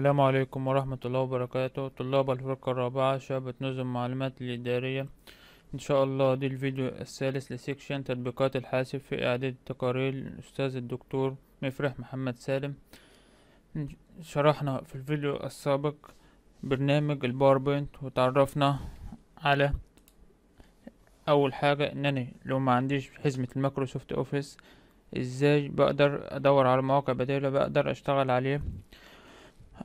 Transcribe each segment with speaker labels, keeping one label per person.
Speaker 1: السلام عليكم ورحمة الله وبركاته طلاب الفرقة الرابعة شعبة نظم المعلومات الإدارية إن شاء الله دي الفيديو الثالث لسيكشن تطبيقات الحاسب في إعداد التقارير الأستاذ الدكتور مفرح محمد سالم شرحنا في الفيديو السابق برنامج الباوربوينت وتعرفنا على أول حاجة إن أنا لو ما عنديش حزمة المايكروسوفت أوفيس ازاي بقدر ادور على مواقع بديلة بقدر اشتغل عليه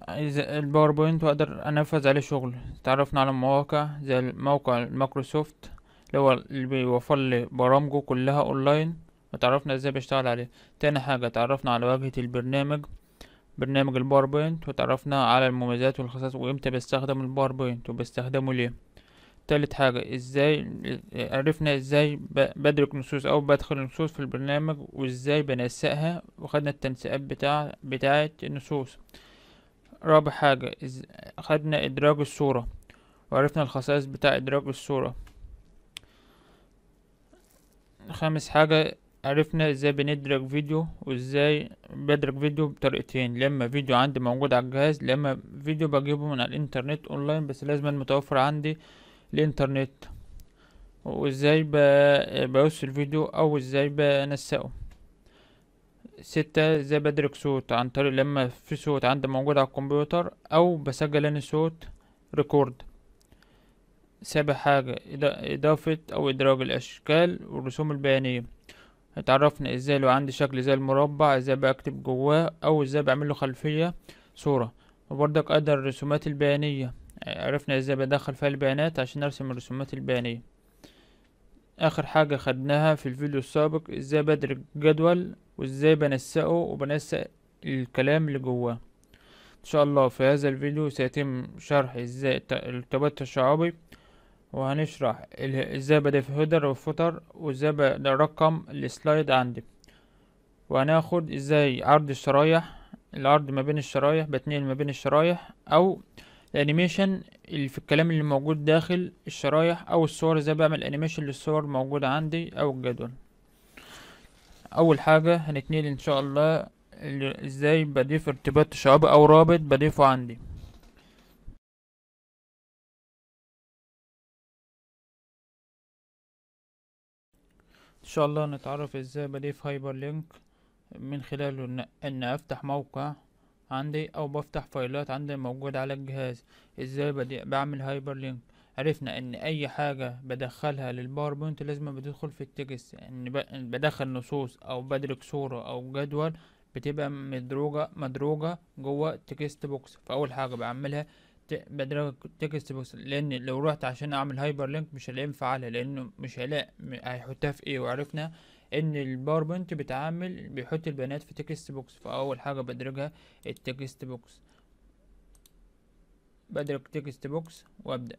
Speaker 1: عايز الباوربوينت واقدر انفذ عليه شغل تعرفنا على مواقع زي موقع مايكروسوفت اللي هو اللي بيوفر لي برامجه كلها اونلاين وتعرفنا ازاي بيشتغل عليه تاني حاجة تعرفنا على واجهة البرنامج برنامج الباوربوينت وتعرفنا على المميزات والخصائص وامتى بستخدم الباوربوينت وبستخدمه ليه تالت حاجة ازاي عرفنا ازاي بدرك نصوص او بدخل نصوص في البرنامج وازاي بنسقها وخدنا التنسيقات بتاع بتاعة النصوص رابع حاجة إز خدنا إدراج الصورة وعرفنا الخصائص بتاع إدراج الصورة خامس حاجة عرفنا ازاي بندرج فيديو وازاي بدرج فيديو بطريقتين لما فيديو عندي موجود على الجهاز لما فيديو بجيبه من على الانترنت اونلاين بس لازم متوفر عندي الانترنت وازاي بوصل فيديو او ازاي بنسقه ستة ازاي بدرك صوت عن طريق لما في صوت عندي موجود على الكمبيوتر او بسجل انا صوت ريكورد سابع حاجة اضافة او ادراج الاشكال والرسوم البيانية اتعرفنا ازاي لو عندي شكل زي المربع ازاي بكتب جواه او ازاي بعمل له خلفية صورة وبرضك اقدر الرسومات البيانية عرفنا ازاي بدخل فيها البيانات عشان ارسم الرسومات البيانية اخر حاجة خدناها في الفيديو السابق ازاي بدرج جدول وازاي بنسقه وبنسق الكلام اللي جواه ان شاء الله في هذا الفيديو سيتم شرح ازاي التبت الشعبي وهنشرح ازاي في هيدر وفوتر وازاي برقم السلايد عندي وهناخد ازاي عرض الشرايح العرض ما بين الشرايح بتنقل ما بين الشرايح او الانيميشن اللي في الكلام اللي موجود داخل الشرايح او الصور ازاي بعمل انيميشن للصور موجودة عندي او الجدول اول حاجة هنتنقل ان شاء الله ازاي بضيف ارتباط شعب او رابط بضيفه عندي ان شاء الله نتعرف ازاي بضيف هايبر لينك من خلاله ان, إن افتح موقع عندي او بفتح فايلات عندي موجودة على الجهاز ازاي بعمل هايبر لينك عرفنا ان اي حاجة بدخلها للباوربوينت لازم بتدخل في التكست ان بدخل نصوص او بدرك صورة او جدول بتبقى مدروجة مدروجة جوه التكست بوكس فاول حاجة بعملها بدرجة تكست بوكس لان لو رحت عشان اعمل هايبر لينك مش هينفع عليها لانه مش هلاقي هيحطها في ايه وعرفنا ان الباوربوينت بتعامل بيحط البيانات في تكست بوكس فاول حاجة بدرجها التكست بوكس بدرج تكست بوكس وابدأ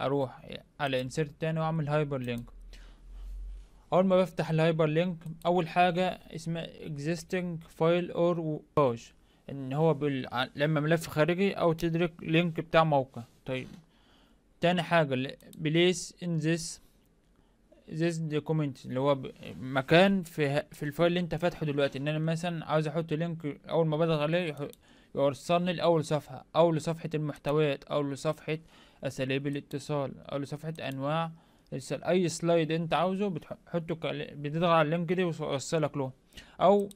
Speaker 1: اروح على انسيرت تاني واعمل هايبر لينك اول ما بفتح الهايبر لينك اول حاجه اسمها existing فايل اور page ان هو بال... لما ملف خارجي او تدرك لينك بتاع موقع طيب تاني حاجه بليس ان ذس ذس دوكيمنت اللي هو مكان في في الفايل اللي انت فاتحه دلوقتي ان انا مثلا عاوز احط لينك اول ما بضغط عليه يوصلني لاول صفحه او لصفحه المحتويات او لصفحه اساليب الاتصال او لصفحه انواع ارسل اي سلايد انت عاوزه بتحطه بتضغط على اللينك دي ويوصلك له او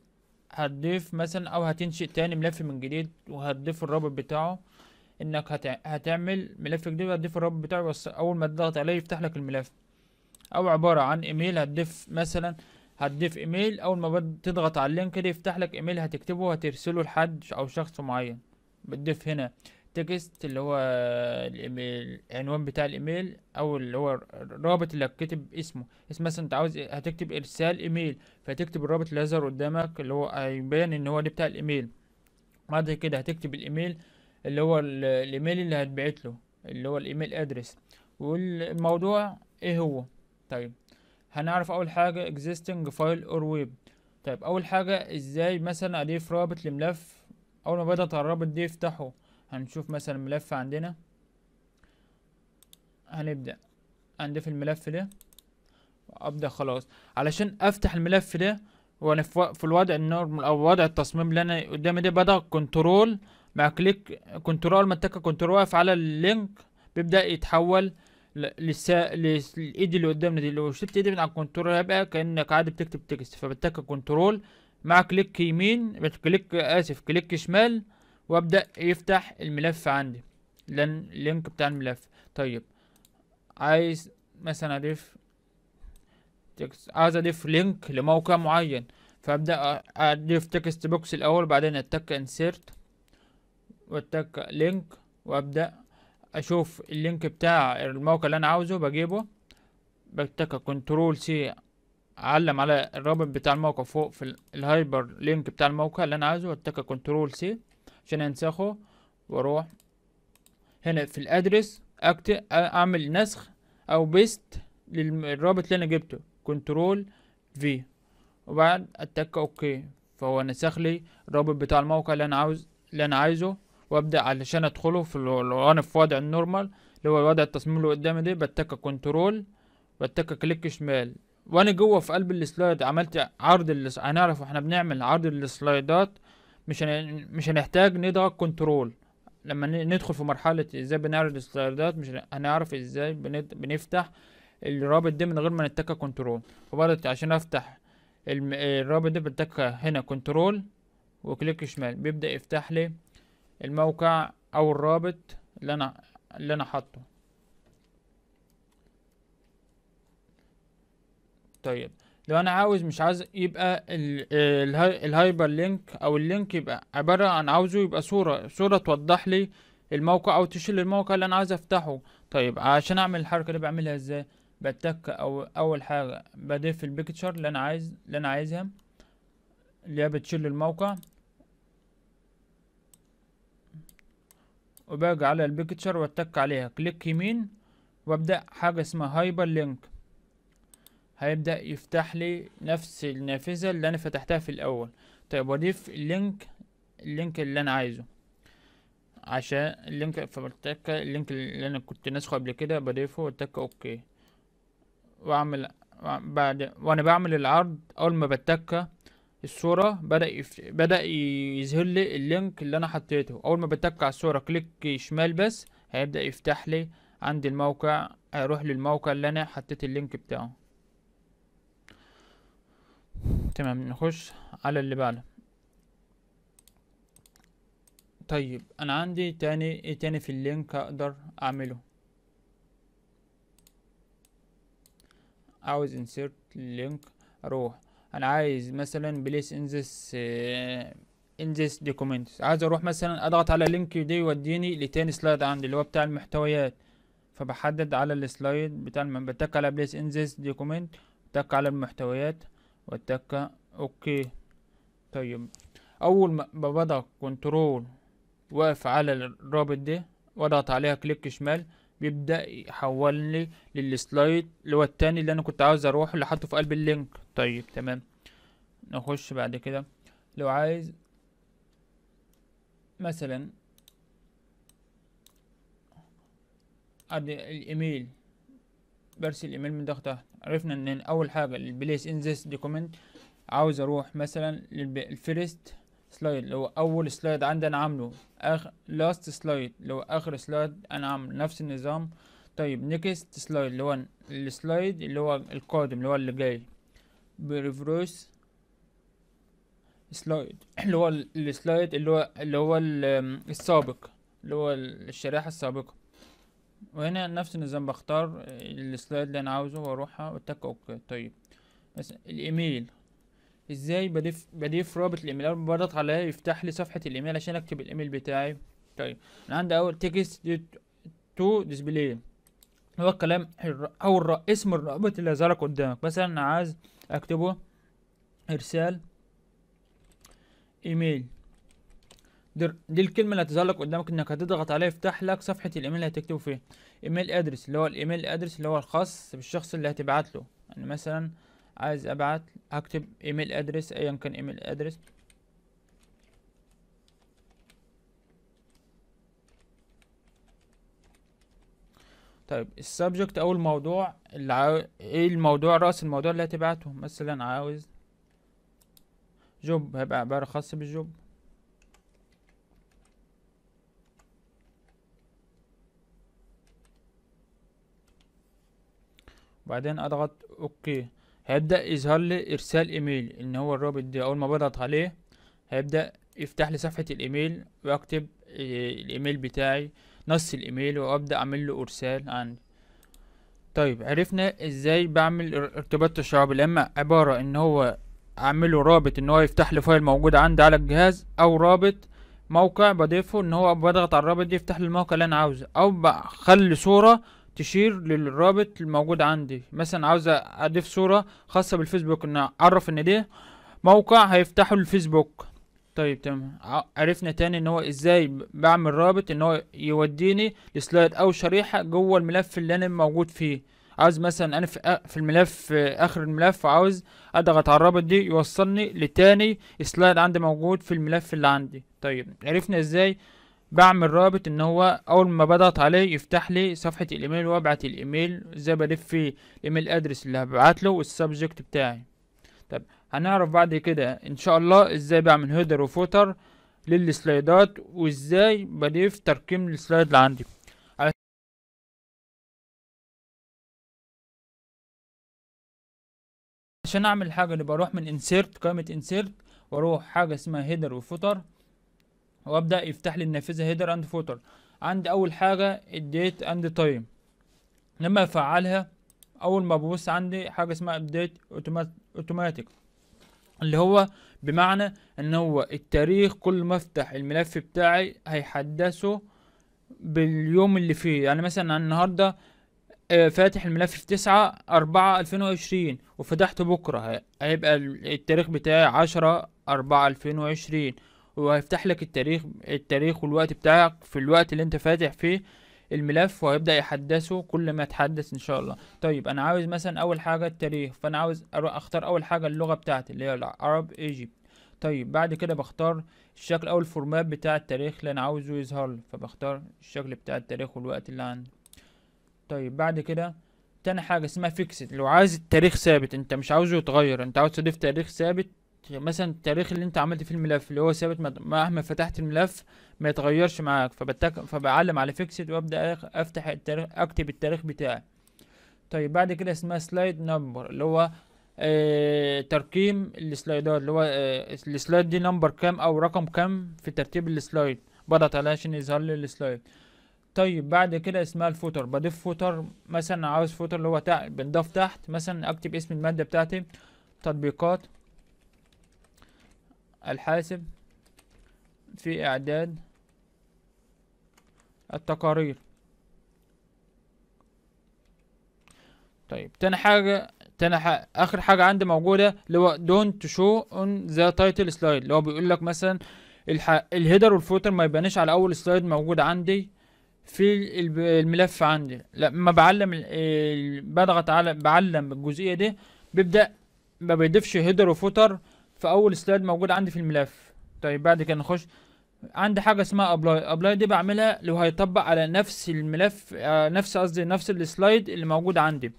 Speaker 1: هتضيف مثلا او هتنشئ تاني ملف من جديد وهتضيف الرابط بتاعه انك هتعمل ملف جديد وهتضيف الرابط بتاعه بس اول ما تضغط عليه يفتح لك الملف او عبارة عن ايميل هتضيف مثلا هتضيف ايميل اول ما تضغط على اللينك ده يفتح لك ايميل هتكتبه وهترسله لحد او شخص معين بتضيف هنا تكست اللي هو الايميل عنوان بتاع الايميل او اللي هو الرابط اللي هتكتب اسمه اسم مثلا انت عاوز إيه، هتكتب ارسال ايميل فتكتب الرابط اللي هيظهر قدامك اللي هو هيبان ان هو ده بتاع الايميل بعد كده هتكتب الايميل اللي هو الايميل اللي هتبعت له اللي هو الايميل ادرس والموضوع ايه هو طيب هنعرف اول حاجه existing فايل اور ويب طيب اول حاجه ازاي مثلا اضيف رابط لملف اول ما بضغط على الرابط ده يفتحه هنشوف مثلا ملف عندنا هنبدأ عندي في الملف ده وابدا خلاص علشان افتح الملف ده وانا في الوضع النورمال او وضع التصميم اللي انا قدامي ده بدأ كنترول مع كليك كنترول ما اتكى كنترول واقف على اللينك بيبدأ يتحول لسا للايد اللي قدامنا دي لو شفت ايدي من على الكنترول هيبقى كانك عادي بتكتب تكست فبتك كنترول مع كليك يمين كليك اسف كليك شمال وابدأ يفتح الملف عندي لان اللينك بتاع الملف طيب عايز مثلا اضيف تكست عايز اضيف لينك لموقع معين فابدأ اضيف تكست بوكس الاول بعدين اتك انسيرت واتك لينك وابدأ اشوف اللينك بتاع الموقع اللي انا عاوزه بجيبه بتك كنترول سي علم على الرابط بتاع الموقع فوق في الهايبر لينك بتاع الموقع اللي انا عايزه واتك كنترول سي عشان انسخه واروح هنا في الادرس اكتب اعمل نسخ او بيست للرابط اللي انا جبته كنترول في وبعد اتك اوكي فهو نسخ لي الرابط بتاع الموقع اللي انا عاوز اللي انا عايزه وابدا علشان ادخله في الوان في وضع النورمال اللي هو وضع التصميم اللي قدامي ده بتك كنترول بتك كليك شمال وانا جوه في قلب السلايد عملت عرض هنعرف احنا بنعمل عرض السلايدات مش مش هنحتاج نضغط كنترول لما ندخل في مرحلة ازاي بنعرض السلايدات مش هنعرف ازاي بنفتح الرابط ده من غير ما نتكة كنترول فبرضه عشان افتح الرابط ده بتكة هنا كنترول وكليك شمال بيبدأ يفتح لي الموقع او الرابط اللي انا اللي انا حاطه طيب لو انا عاوز مش عايز يبقى الهايبر لينك او اللينك يبقى عبارة عن عاوزه يبقى صورة صورة توضح لي الموقع او تشيل الموقع اللي انا عايز افتحه طيب عشان اعمل الحركة دي بعملها ازاي بتك او اول حاجة بضيف البيكتشر اللي انا عايز اللي انا عايزها اللي هي بتشيل الموقع وباجي على البيكتشر واتك عليها كليك يمين وابدأ حاجة اسمها هايبر لينك هيبدأ يفتح لي نفس النافذة اللي انا فتحتها في الاول طيب واضيف اللينك اللينك اللي انا عايزه عشان اللينك فبتك اللينك اللي انا كنت ناسخه قبل كده بضيفه واتك اوكي واعمل بعد وانا بعمل العرض اول ما بتك الصورة بدأ يف... بدأ يظهر لي اللينك اللي انا حطيته اول ما بتك على الصورة كليك شمال بس هيبدأ يفتح لي عند الموقع هيروح للموقع اللي انا حطيت اللينك بتاعه تمام نخش على اللي بعده طيب انا عندي تاني ايه تاني في اللينك اقدر اعمله عاوز insert link اروح انا عايز مثلا place in this آه، in this documents عايز اروح مثلا اضغط على لينك ده يوديني لتاني سلايد عندي اللي هو بتاع المحتويات فبحدد على السلايد بتاع بتك على place in this document بتك على المحتويات واتك اوكي طيب اول ما بضغط كنترول واقف على الرابط ده واضغط عليها كليك شمال بيبدأ يحولني للسلايد اللي هو التاني اللي انا كنت عاوز اروح اللي حاطه في قلب اللينك طيب تمام نخش بعد كده لو عايز مثلا الايميل برسل ايميل من ضغطه تحت عرفنا ان اول حاجه البليس ان ذس دوكيمنت عاوز اروح مثلا للفيرست سلايد اللي هو اول سلايد عندي انا عامله اخر لاست سلايد اللي هو اخر سلايد انا عامل نفس النظام طيب نيكست سلايد اللي هو السلايد اللي هو القادم اللي هو اللي جاي بريفروس سلايد اللي هو السلايد اللي هو اللي هو السابق اللي هو الشريحه السابقه وهنا نفس النظام بختار السلايد اللي انا عاوزه واروحها واتك اوكي طيب مثلا الايميل ازاي بضيف بضيف رابط الايميل اول بضغط عليه يفتح لي صفحه الايميل عشان اكتب الايميل بتاعي طيب انا عندي اول تكست تو ديسبلاي هو الكلام او الر... اسم الرابط اللي ظهر قدامك مثلا انا عايز اكتبه ارسال ايميل دي, دي الكلمه اللي هتظهر لك قدامك انك هتضغط عليها يفتح لك صفحه الايميل اللي هتكتبه فيه ايميل ادرس اللي هو الايميل ادرس اللي هو الخاص بالشخص اللي هتبعت له يعني مثلا عايز ابعت هكتب ايميل ادرس ايا كان ايميل ادرس طيب السبجكت او الموضوع اللي عاو... ايه الموضوع راس الموضوع اللي هتبعته مثلا عاوز جوب هيبقى عبارة خاصة بالجوب بعدين اضغط اوكي هيبدأ يظهر لي ارسال ايميل ان هو الرابط ده اول ما بضغط عليه هيبدأ يفتح لي صفحة الايميل واكتب الايميل بتاعي نص الايميل وابدأ اعمل له ارسال عندي طيب عرفنا ازاي بعمل ارتباط تشعب لما عبارة ان هو اعمله رابط ان هو يفتح لي فايل موجود عندي على الجهاز او رابط موقع بضيفه ان هو بضغط على الرابط يفتح لي الموقع اللي انا عاوزه او بخلي صورة تشير للرابط الموجود عندي مثلا عاوز اضيف صورة خاصة بالفيسبوك ان اعرف ان ده موقع هيفتحه الفيسبوك طيب تمام عرفنا تاني ان هو ازاي بعمل رابط ان هو يوديني لسلايد او شريحة جوه الملف اللي انا موجود فيه عاوز مثلا انا في الملف في اخر الملف عاوز اضغط على الرابط دي يوصلني لتاني سلايد عندي موجود في الملف اللي عندي طيب عرفنا ازاي بعمل رابط ان هو اول ما بضغط عليه يفتح لي صفحة الايميل وابعت الايميل ازاي بلف في الايميل ادرس اللي هبعت له والسبجكت بتاعي طب هنعرف بعد كده ان شاء الله ازاي بعمل هيدر وفوتر للسلايدات وازاي بضيف تركيم السلايد اللي عندي عشان اعمل الحاجة اللي بروح من insert قائمة insert واروح حاجة اسمها هيدر وفوتر وابدا يفتح لي النافذه هيدر اند فوتر عندي اول حاجه الديت اند تايم لما افعلها اول ما ببص عندي حاجه اسمها ابديت اوتوماتيك اللي هو بمعنى ان هو التاريخ كل ما افتح الملف بتاعي هيحدثه باليوم اللي فيه يعني مثلا النهارده آه، فاتح الملف في تسعة أربعة ألفين وعشرين وفتحته بكرة هيبقى التاريخ بتاعي عشرة أربعة ألفين وعشرين وهيفتح لك التاريخ التاريخ والوقت بتاعك في الوقت اللي انت فاتح فيه الملف وهيبدأ يحدثه كل ما يتحدث ان شاء الله طيب انا عاوز مثلا اول حاجة التاريخ فانا عاوز اختار اول حاجة اللغة بتاعتي اللي هي العرب ايجيبت طيب بعد كده بختار الشكل او الفورمات بتاع التاريخ اللي انا عاوزه يظهر لي فبختار الشكل بتاع التاريخ والوقت اللي عندي طيب بعد كده تاني حاجة اسمها فيكسد لو عايز التاريخ ثابت انت مش عاوزه يتغير انت عاوز تضيف تاريخ ثابت مثلا التاريخ اللي انت عملت فيه الملف اللي هو ثابت مهما فتحت الملف ما يتغيرش معاك فبتك... فبعلم على فيكسد وابدا افتح التاريخ اكتب التاريخ بتاعي طيب بعد كده اسمها سلايد نمبر اللي هو آه ترقيم السلايدات اللي هو آه السلايد دي نمبر كام او رقم كام في ترتيب السلايد بضغط عليها عشان يظهر لي السلايد طيب بعد كده اسمها الفوتر بضيف فوتر مثلا عاوز فوتر اللي هو تع... بنضاف تحت مثلا اكتب اسم الماده بتاعتي تطبيقات الحاسب في إعداد التقارير طيب تاني حاجة تاني حاجة آخر حاجة عندي موجودة اللي هو don't show on the title slide اللي هو بيقول لك مثلا الهيدر والفوتر ما يبانش على أول سلايد موجود عندي في الملف عندي لما بعلم بضغط على بعلم الجزئية دي بيبدأ ما بيضيفش هيدر وفوتر فاول سلايد موجود عندي في الملف طيب بعد كده نخش عندي حاجه اسمها ابلاي ابلاي دي بعملها لو هيطبق على نفس الملف آه نفس قصدي نفس السلايد اللي موجود عندي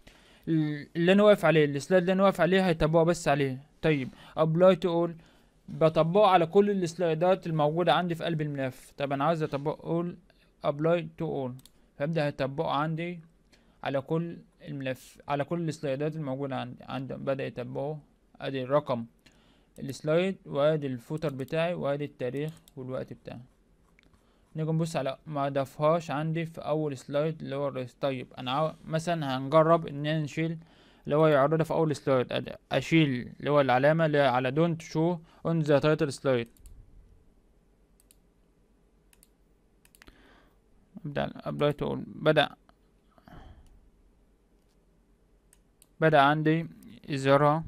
Speaker 1: اللي انا واقف عليه السلايد اللي انا واقف عليه هيطبقه بس عليه طيب ابلاي تو اول بطبقه على كل السلايدات الموجوده عندي في قلب الملف طب انا عايز اطبق اول ابلاي تو اول فابدا هيطبقه عندي على كل الملف على كل السلايدات الموجوده عندي عند بدا يطبقه ادي الرقم السلايد وادي الفوتر بتاعي وادي التاريخ والوقت بتاعي نيجي نبص على ما ضافهاش عندي في اول سلايد اللي هو الرئيس طيب انا مثلا هنجرب ان انا نشيل اللي هو يعرضها في اول سلايد اشيل اللي هو العلامه اللي على دونت شو اون ذا تايتل سلايد ابدا ابلاي تقول بدا بدا عندي ازارها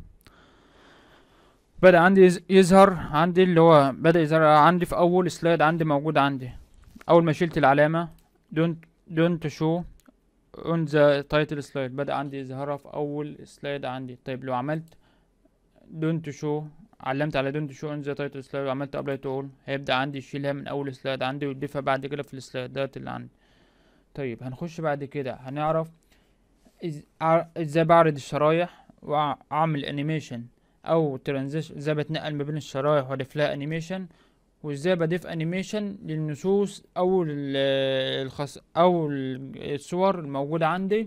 Speaker 1: بدأ عندي يظهر عندي اللي هو بدأ يظهر عندي في أول سلايد عندي موجود عندي أول ما شلت العلامة دونت دونت شو اون ذا تايتل سلايد بدأ عندي يظهرها في أول سلايد عندي طيب لو عملت دونت شو علمت على دونت شو اون ذا تايتل سلايد وعملت ابلاي تو اول هيبدأ عندي يشيلها من أول سلايد عندي ويضيفها بعد كده في السلايدات اللي عندي طيب هنخش بعد كده هنعرف ازاي بعرض الشرايح واعمل انيميشن او ترانزيشن ازاي بتنقل ما بين الشرايح واضيف لها انيميشن وازاي بضيف انيميشن للنصوص او الخص او الصور الموجوده عندي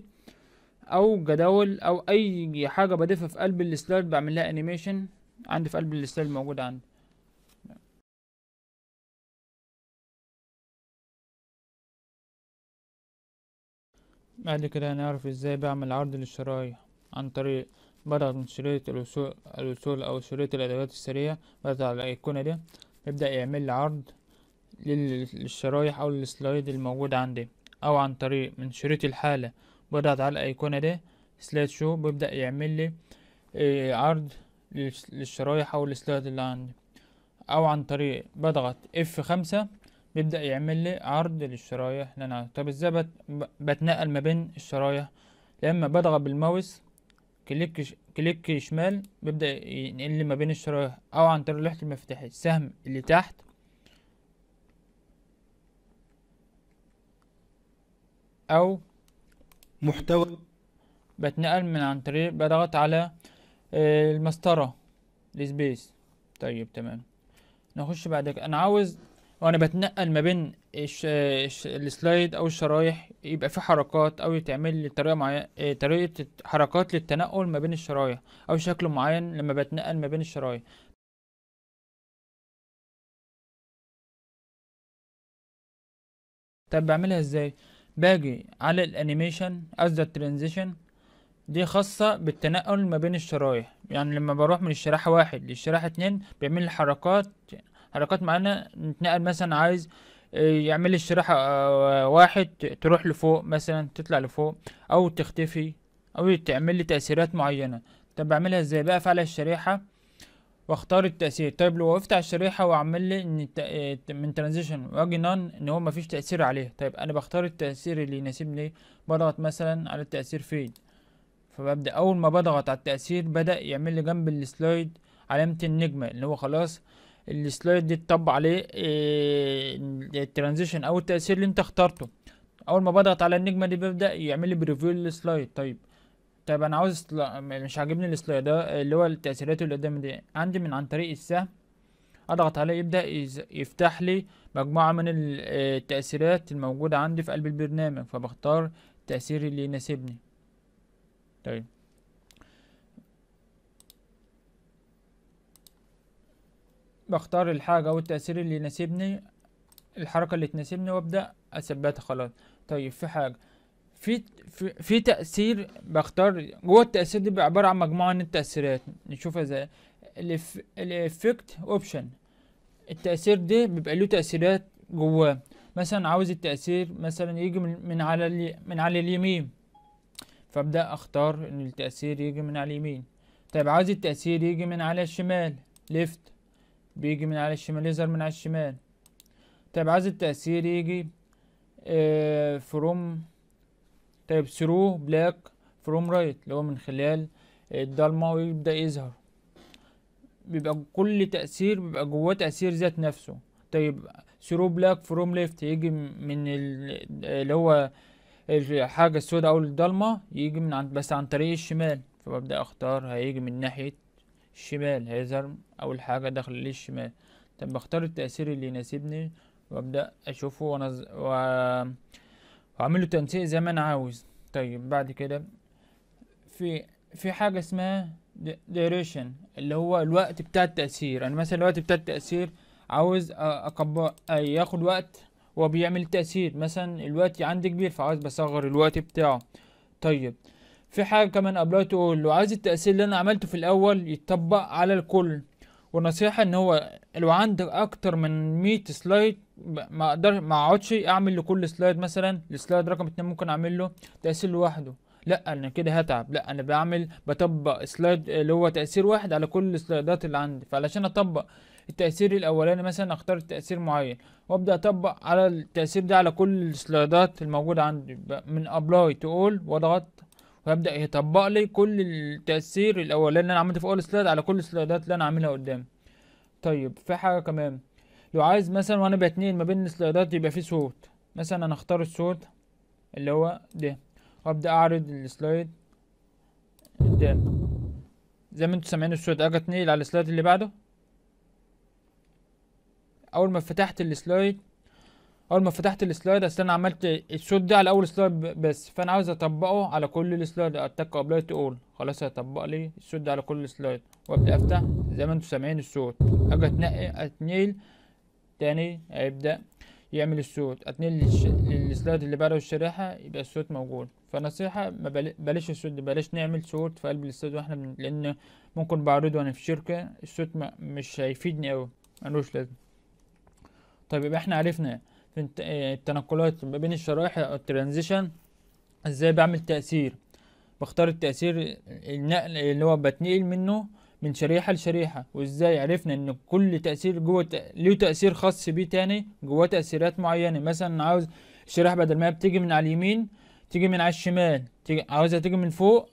Speaker 1: او جداول او اي حاجه بضيفها في قلب السلايد بعمل لها انيميشن عندي في قلب السلايد موجود عندي بعد كده هنعرف ازاي بعمل عرض للشرايح عن طريق بره من شريط الوصول, الوصول أو شريط الأدوات السرية بضغط على الأيقونة دي يبدأ يعمل لي عرض للشرايح أو السلايد الموجود عندي أو عن طريق من شريط الحالة بضغط على الأيقونة دي سلايد شو بيبدأ يعمل لي إيه عرض للشرايح أو السلايد اللي عندي أو عن طريق بضغط اف خمسة بيبدأ يعمل لي عرض للشرايح اللي أنا طب ازاي بتنقل ما بين الشرايح يا إما بضغط بالماوس كليك كليك شمال بيبدأ ينقل ما بين الشرايح أو عن طريق لوحة المفاتيح السهم اللي تحت أو محتوى بتنقل من عن طريق بضغط على آه، المسطرة السبيس طيب تمام نخش بعد كده أنا عاوز وانا بتنقل ما بين السلايد او الشرايح يبقى في حركات او يتعمل لي آه، طريقه معينه طريقه حركات للتنقل ما بين الشرايح او شكل معين لما بتنقل ما بين الشرايح طب بعملها ازاي باجي على الانيميشن قصدي ترانزيشن دي خاصة بالتنقل ما بين الشرايح يعني لما بروح من الشريحة واحد للشريحة اتنين بيعمل حركات حركات معينه نتنقل مثلا عايز آه، يعمل لي آه، واحد تروح لفوق مثلا تطلع لفوق او تختفي او تعمل لي تأثيرات معينة طب بعملها ازاي بقف على الشريحة واختار التأثير طيب لو وقفت على الشريحة واعمل لي ان آه، من ترانزيشن واجي نون ان هو مفيش تأثير عليه طيب انا بختار التأثير اللي يناسبني بضغط مثلا على التأثير فين فببدأ اول ما بضغط على التأثير بدأ يعمل لي جنب السلايد علامة النجمة اللي هو خلاص السلايد دي تطبق عليه آه، الترانزيشن او التأثير اللي انت اخترته اول ما بضغط على النجمة دي بيبدأ يعمل لي بريفيو للسلايد طيب طيب انا عاوز مش عاجبني السلايد ده اللي هو التأثيرات اللي قدام دي عندي من عن طريق السهم اضغط عليه يبدأ يفتح لي مجموعة من آه، التأثيرات الموجودة عندي في قلب البرنامج فبختار التأثير اللي يناسبني طيب بختار الحاجة أو التأثير اللي يناسبني الحركة اللي تناسبني وابدأ اثبتها خلاص طيب في حاجة في في, في تأثير بختار جوه التأثير دي بيبقى عبارة عن مجموعة من التأثيرات نشوفها ازاي الافكت اوبشن التأثير ده بيبقى له تأثيرات جواه مثلا عاوز التأثير مثلا يجي من, من على من على اليمين فابدأ اختار ان التأثير يجي من على اليمين طيب عاوز التأثير يجي من على الشمال ليفت بيجي من على الشمال يظهر من على الشمال طيب عايز التأثير يجي آه فروم طيب ثرو بلاك فروم رايت اللي هو من خلال الضلمة ويبدأ يظهر بيبقى كل تأثير بيبقى جواه تأثير ذات نفسه طيب ثرو بلاك فروم ليفت يجي من اللي هو الحاجة السوداء أو الضلمة يجي من عند بس عن طريق الشمال فببدأ أختار هيجي من ناحية الشمال هيظهر أول حاجة داخل للشمال طب بختار التأثير اللي يناسبني وأبدأ أشوفه ونز... و... وأعمله تنسيق زي ما أنا عاوز طيب بعد كده في في حاجة اسمها ديريشن اللي هو الوقت بتاع التأثير أنا يعني مثلا الوقت بتاع التأثير عاوز أقب ياخد وقت وبيعمل تأثير مثلا الوقت عندي كبير فعاوز بصغر الوقت بتاعه طيب في حاجة كمان أبلاي لو عايز التأثير اللي أنا عملته في الأول يتطبق على الكل والنصيحة إن هو لو عندك أكتر من مية سلايد ما أقدر ما أقعدش أعمل لكل سلايد مثلا السلايد رقم اتنين ممكن أعمل له تأثير لوحده لا أنا كده هتعب لا أنا بعمل بطبق سلايد اللي هو تأثير واحد على كل السلايدات اللي عندي فعلشان أطبق التأثير الأولاني مثلا أختار تأثير معين وأبدأ أطبق على التأثير ده على كل السلايدات الموجودة عندي من أبلاي تو أول وأضغط ويبدا يطبق لي كل التاثير الاولاني اللي انا عملته في اول سلايد على كل السلايدات اللي انا عاملها قدام طيب في حاجه كمان لو عايز مثلا وانا بتنقل ما بين السلايدات يبقى في صوت مثلا انا اختار الصوت اللي هو ده وابدا اعرض السلايد قدام زي ما انتوا سامعين الصوت اجي اتنقل على السلايد اللي بعده اول ما فتحت السلايد اول ما فتحت السلايد اصل انا عملت الصوت ده على اول سلايد بس فانا عاوز اطبقه على كل السلايد اتك ابلايت اول خلاص هيطبق لي الصوت ده على كل سلايد وابدا افتح زي ما انتم سامعين الصوت اجي اتنقي اتنيل تاني هيبدا يعمل الصوت اتنيل للسلايد اللي بعده الشريحه يبقى الصوت موجود فنصيحه ما بلاش الصوت ده بلاش نعمل صوت في قلب السلايد واحنا من... لان ممكن بعرضه انا في شركه الصوت ما... مش هيفيدني قوي ملوش لازمه طيب يبقى احنا عرفنا في آه، التنقلات ما بين الشرائح او الترانزيشن ازاي بعمل تأثير بختار التأثير النقل اللي هو بتنقل منه من شريحة لشريحة وازاي عرفنا ان كل تأثير جوه له تأثير خاص بيه تاني جواه تأثيرات معينة مثلا عاوز الشريحة بدل ما بتيجي من على اليمين تيجي من على الشمال تيجي عاوزها تيجي من فوق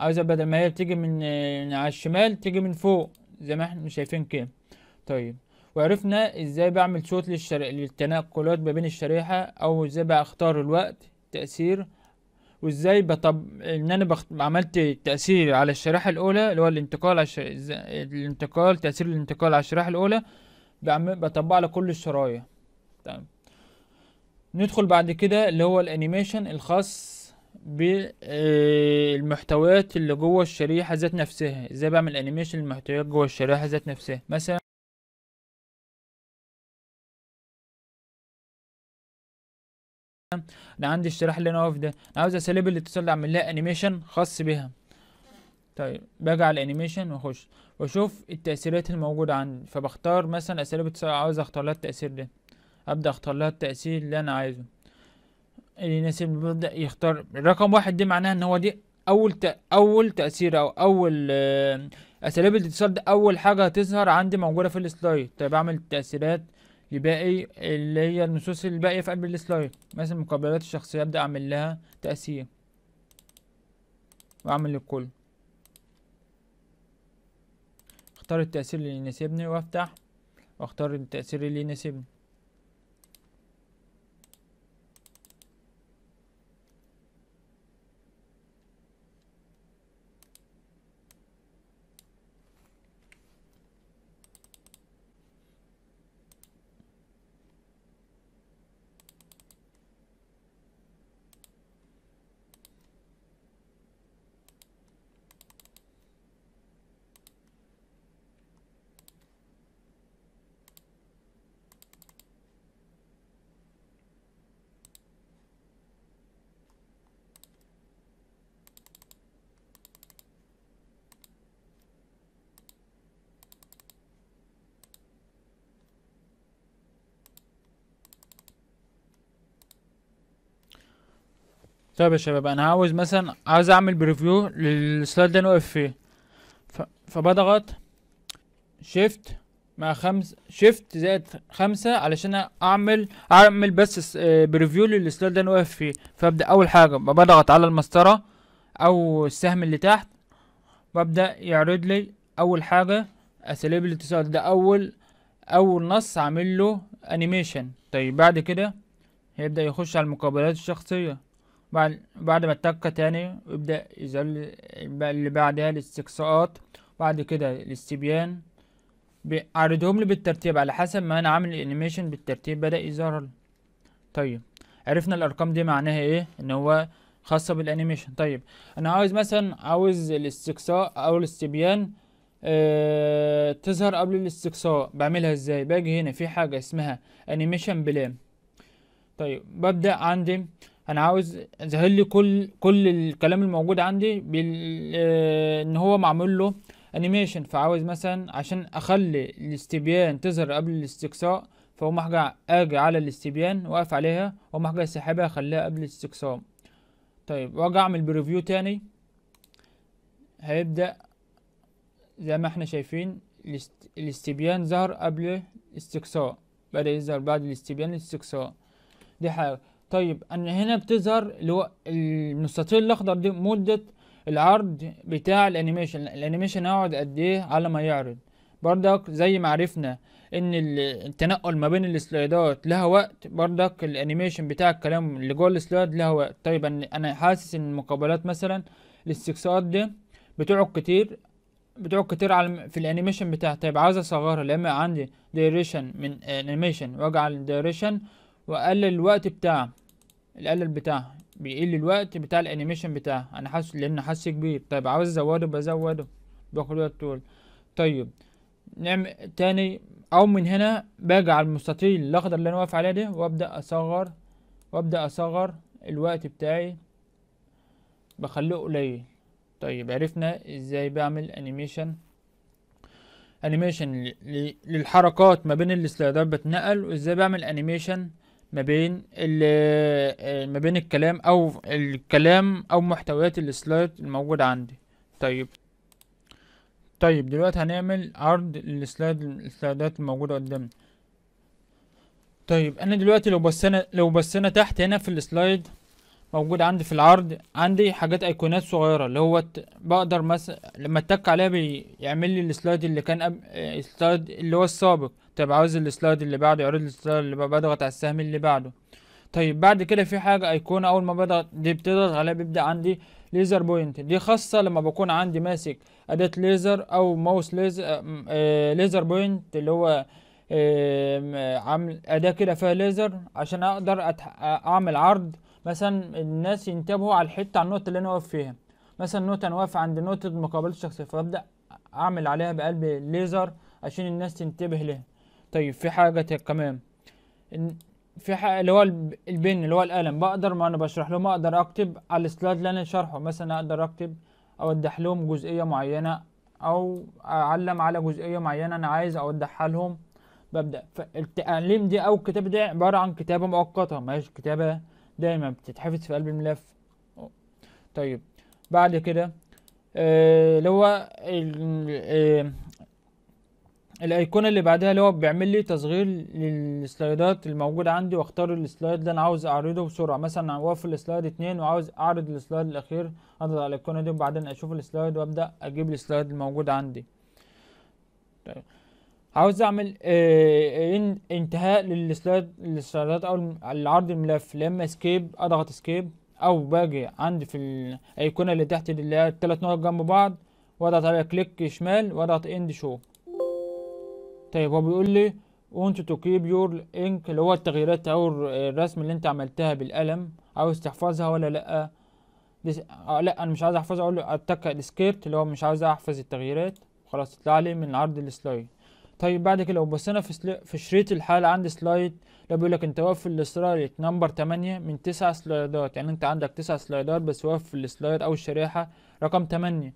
Speaker 1: عاوزها بدل ما هي بتيجي من آه، على الشمال تيجي من فوق زي ما احنا شايفين كده طيب وعرفنا ازاي بعمل صوت للشر... للتنقلات ما بين الشريحة او ازاي بختار الوقت تأثير وازاي بطب ان انا بخ... عملت تأثير على الشريحة الاولى اللي هو الانتقال على الش... الانتقال تأثير الانتقال على الشريحة الاولى بعمل... بطبقه على كل الشرايح تمام طيب. ندخل بعد كده اللي هو الانيميشن الخاص بالمحتويات آه، اللي جوه الشريحة ذات نفسها ازاي بعمل انيميشن المحتويات جوه الشريحة ذات نفسها مثلا انا عندي اشتراح اللي انا واقف ده انا عاوز اساليب الاتصال اللي اعمل لها انيميشن خاص بيها طيب باجي على الانيميشن واخش واشوف التاثيرات الموجوده عندي فبختار مثلا اساليب اتصال عاوز اختار لها التاثير ده ابدا اختار لها التاثير اللي انا عايزه اللي يناسب بيبدا يختار رقم واحد دي معناها ان هو دي اول تأ... اول تاثير او اول اساليب آه، الاتصال ده اول حاجه هتظهر عندي موجوده في السلايد طيب اعمل التاثيرات لباقي إيه اللي هي النصوص اللي باقيه في قلب السلايد مثلا مقابلات الشخصيه ابدا اعمل لها تقسيم واعمل للكل اختار التأثير اللي يناسبني وافتح واختار التأثير اللي يناسبني طيب يا شباب انا عاوز مثلا عاوز اعمل بريفيو للسلايد اللي انا واقف فيه ف... فبضغط شيفت مع خمس شيفت زائد خمسة علشان اعمل اعمل بس بريفيو للسلايد اللي انا واقف فيه فابدا اول حاجة بضغط على المسطرة او السهم اللي تحت وابدا يعرض لي اول حاجة اساليب الاتصال ده اول اول نص عامل له انيميشن طيب بعد كده هيبدا يخش على المقابلات الشخصية بعد بعد ما اتك تاني ويبدأ يظل اللي بعدها الاستقصاءات بعد كده الاستبيان بعرضهم لي بالترتيب على حسب ما انا عامل الانيميشن بالترتيب بدأ يظهر طيب عرفنا الارقام دي معناها ايه ان هو خاصة بالانيميشن طيب انا عاوز مثلا عاوز الاستقصاء او الاستبيان أه تظهر قبل الاستقصاء بعملها ازاي باجي هنا في حاجة اسمها انيميشن بلان طيب ببدأ عندي انا عاوز اظهر لي كل كل الكلام الموجود عندي بال آه، ان هو معمول له انيميشن فعاوز مثلا عشان اخلي الاستبيان تظهر قبل الاستقصاء فاقوم ارجع اجي على الاستبيان واقف عليها واقوم ارجع سحبها اخليها قبل الاستقصاء طيب وارجع اعمل بريفيو تاني هيبدا زي ما احنا شايفين الاستبيان ظهر قبل الاستقصاء بدأ يظهر بعد الاستبيان الاستقصاء دي حاجة طيب انا هنا بتظهر اللي هو المستطيل الاخضر دي مده العرض بتاع الانيميشن الانيميشن هيقعد قد ايه على ما يعرض بردك زي ما عرفنا ان التنقل ما بين السلايدات لها وقت بردك الانيميشن بتاع الكلام اللي جوه السلايد لها وقت طيب انا حاسس ان المقابلات مثلا الاستكسات دي بتقعد كتير بتقعد كتير على في الانيميشن بتاع طيب عايز اصغرها لما عندي ديريشن من انيميشن واجعل ديريشن واقلل الوقت بتاعه القلل بتاعها بيقل الوقت بتاع الانيميشن بتاعها انا حاسس لان حاسس كبير طيب عاوز ازوده بزوده باخد وقت طول طيب نعمل تاني او من هنا باجي على المستطيل الاخضر اللي انا واقف عليه ده وابدا اصغر وابدا اصغر الوقت بتاعي بخليه قليل طيب عرفنا ازاي بعمل انيميشن انيميشن للحركات ما بين السلايدات بتنقل وازاي بعمل انيميشن ما بين آه، ما بين الكلام او الكلام او محتويات السلايد الموجود عندي طيب طيب دلوقتي هنعمل عرض السلايد السلايدات الموجودة قدامنا طيب انا دلوقتي لو بصينا لو بصينا تحت هنا في السلايد موجود عندي في العرض عندي حاجات ايقونات صغيره اللي هو بقدر مثلا لما اتك عليها بيعمل لي السلايد اللي كان قبل آه، السلايد اللي هو السابق طيب عاوز السلايد اللي بعده يعرض السلايد اللي بضغط على السهم اللي بعده طيب بعد كده في حاجه ايكون اول ما بضغط دي بتضغط عليها بيبدا عندي ليزر بوينت دي خاصه لما بكون عندي ماسك اداه ليزر او ماوس ليزر آه ليزر بوينت آه، اللي هو آه عامل اداه كده فيها ليزر عشان اقدر اعمل عرض مثلا الناس ينتبهوا على الحته على النقطه اللي انا واقف فيها مثلا نقطه انا واقف عند نقطه مقابله الشخصيه فابدا اعمل عليها بقلب ليزر عشان الناس تنتبه ليها طيب في حاجة كمان في حاجة اللي هو البن اللي هو القلم بقدر ما انا بشرح لهم اقدر اكتب على السلايد اللي انا شارحه مثلا اقدر اكتب اوضح لهم جزئية معينة او اعلم على جزئية معينة انا عايز اوضحها لهم ببدأ فالتعليم دي او الكتابة دي عبارة عن كتابة مؤقتة مش كتابة دايما بتتحفظ في قلب الملف طيب بعد كده آه، اللي آه هو الايقونه اللي بعدها اللي هو بيعمل لي تصغير للسلايدات الموجوده عندي واختار السلايد اللي انا عاوز اعرضه بسرعه مثلا واقف السلايد اتنين وعاوز اعرض السلايد الاخير اضغط على الايقونه دي وبعدين اشوف السلايد وابدا اجيب السلايد الموجود عندي طيب. عاوز اعمل اه, آه، انتهاء للسلايد للسلايدات او العرض الملف لما اسكيب اضغط اسكيب او باجي عندي في الايقونه اللي تحت اللي هي الثلاث نقط جنب بعض واضغط عليها كليك شمال واضغط اند شو طيب هو بيقول لي want to keep your ink اللي هو التغييرات او الرسم اللي انت عملتها بالقلم عاوز تحفظها ولا لا س... آه لا انا مش عايز احفظها اقول له اتك السكيرت اللي هو مش عاوز احفظ التغييرات خلاص طلع لي من عرض السلايد طيب بعد كده لو بصينا في سل... في شريط الحاله عندي سلايد لو بيقول لك انت واقف في السلايد نمبر 8 من 9 سلايدات يعني انت عندك 9 سلايدات بس واقف في السلايد او الشريحه رقم 8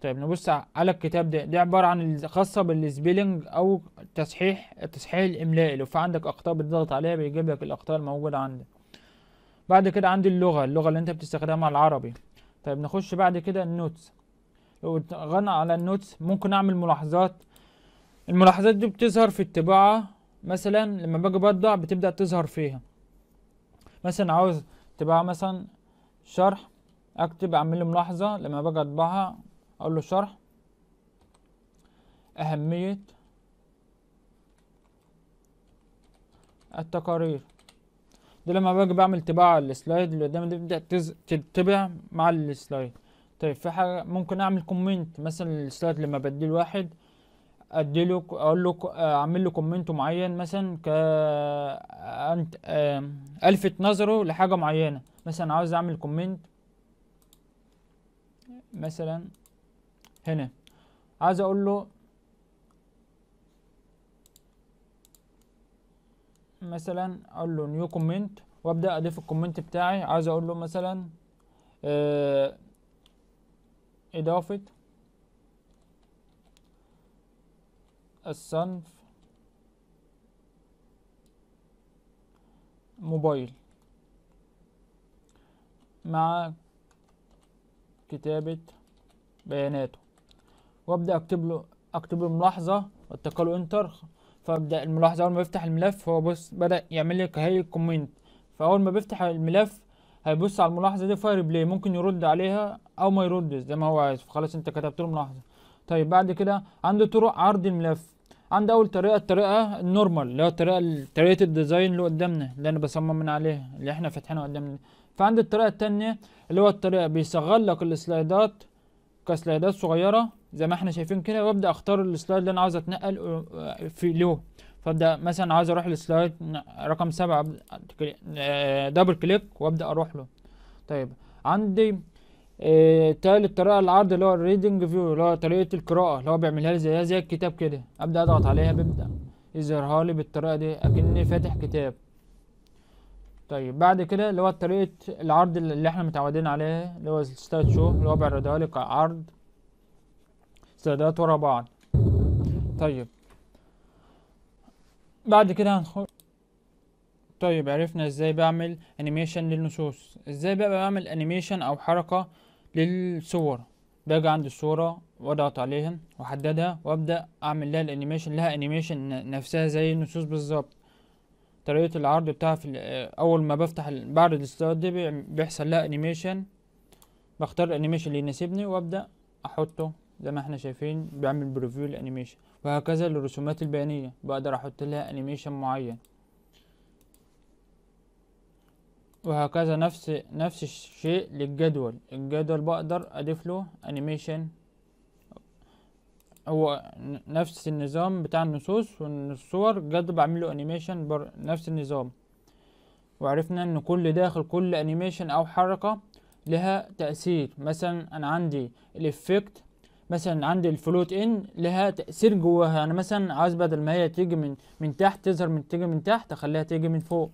Speaker 1: طيب نبص على الكتاب ده ده عبارة عن خاصة بالسبيلنج أو تصحيح التصحيح الإملائي لو في عندك أخطاء بتضغط عليها بيجيب لك الأخطاء الموجودة عندك بعد كده عندي اللغة اللغة اللي أنت بتستخدمها العربي طيب نخش بعد كده النوتس لو غنى على النوتس ممكن أعمل ملاحظات الملاحظات دي بتظهر في الطباعة مثلا لما باجي بطبع بتبدأ تظهر فيها مثلا عاوز طباعة مثلا شرح أكتب أعمل ملاحظة لما باجي أطبعها اقول له شرح اهمية التقارير دي لما باجي بعمل تباع على السلايد اللي قدامي دي بتبدأ تتبع مع السلايد طيب في حاجة ممكن اعمل كومنت مثلا السلايد لما بديله واحد اديله اقول له اعمل له كومنت معين مثلا ك انت الفت نظره لحاجه معينه مثلا عاوز اعمل كومنت مثلا هنا عايز اقول له مثلا اقول له نيو كومنت وابدا اضيف الكومنت بتاعي عايز اقول له مثلا آه، اضافه الصنف موبايل مع كتابة بياناته وابدا اكتب له اكتب له ملاحظه واتكل له انتر فابدا الملاحظه اول ما بفتح الملف هو بص بدا يعمل لي كهي كومنت فاول ما بفتح الملف هيبص على الملاحظه دي فاير بلاي ممكن يرد عليها او ما يردش زي ما هو عايز خلاص انت كتبت له ملاحظه طيب بعد كده عنده طرق عرض الملف عنده اول طريقه الطريقه النورمال اللي هو الطريقه طريقه الديزاين اللي قدامنا اللي انا بصمم من عليها اللي احنا فاتحينها قدامنا فعند الطريقه الثانيه اللي هو الطريقه بيصغر لك السلايدات كسلايدات صغيره زي ما احنا شايفين كده وابدا اختار السلايد اللي انا عاوز اتنقل آه، في له فابدا مثلا عاوز اروح للسلايد رقم سبعة دبل كليك آه، وابدا اروح له طيب عندي آه، تالت طريقه العرض اللي هو الريدنج فيو اللي هو طريقه القراءه اللي هو بيعملها لي زيها زي الكتاب كده ابدا اضغط عليها بيبدا يظهرها لي بالطريقه دي اكني فاتح كتاب طيب بعد كده اللي هو طريقه العرض اللي احنا متعودين عليها اللي هو السلايد شو اللي هو بيعرضها لي كعرض زادات ورا بعض طيب بعد كده هنخش طيب عرفنا ازاي بعمل انيميشن للنصوص ازاي بقى بعمل انيميشن او حركة للصور باجي عند الصورة واضغط عليها واحددها وابدأ اعمل لها الانيميشن لها انيميشن نفسها زي النصوص بالظبط طريقة العرض بتاعها في اول ما بفتح بعد الاستاد دي بيحصل لها انيميشن بختار الانيميشن اللي يناسبني وابدأ احطه زي ما احنا شايفين بعمل بريفيو الانيميشن وهكذا للرسومات البيانية بقدر احط لها انيميشن معين وهكذا نفس نفس الشيء للجدول الجدول بقدر اضيف له انيميشن هو نفس النظام بتاع النصوص والصور جد بعمل له انيميشن بر نفس النظام وعرفنا ان كل داخل كل انيميشن او حركة لها تأثير مثلا انا عندي الافكت مثلا عندي الفلوت ان لها تاثير جواها انا يعني مثلا عايز بدل ما هي تيجي من من تحت تظهر من تيجي من تحت اخليها تيجي من فوق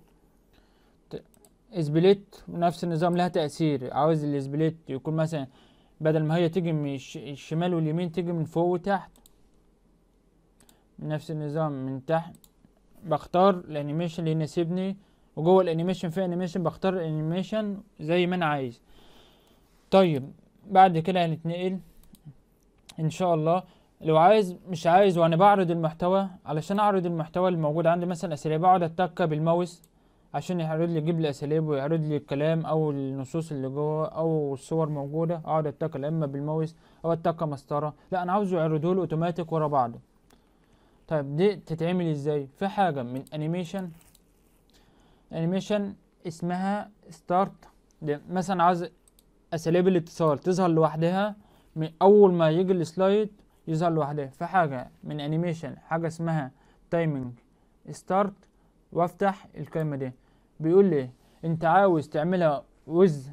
Speaker 1: اسبليت نفس النظام لها تاثير عاوز الاسبليت يكون مثلا بدل ما هي تيجي من الشمال واليمين تيجي من فوق وتحت نفس النظام من تحت بختار الانيميشن اللي يناسبني وجوه الانيميشن في انيميشن بختار الانيميشن زي ما انا عايز طيب بعد كده هنتنقل ان شاء الله لو عايز مش عايز وانا بعرض المحتوى علشان اعرض المحتوى اللي موجود عندي مثلا اساليب اقعد اتك بالماوس عشان يعرض لي يجيب لي اساليب ويعرض لي الكلام او النصوص اللي جوه او الصور موجوده اقعد يا اما بالماوس او اتك مسطره لا انا عاوزه يعرضه لي اوتوماتيك ورا بعضه طيب دي تتعمل ازاي في حاجه من انيميشن انيميشن اسمها ستارت مثلا عايز اساليب الاتصال تظهر لوحدها من اول ما يجي السلايد يظهر لوحده في حاجه من انيميشن حاجه اسمها تايمنج ستارت وافتح القائمه دي بيقول لي انت عاوز تعملها وذ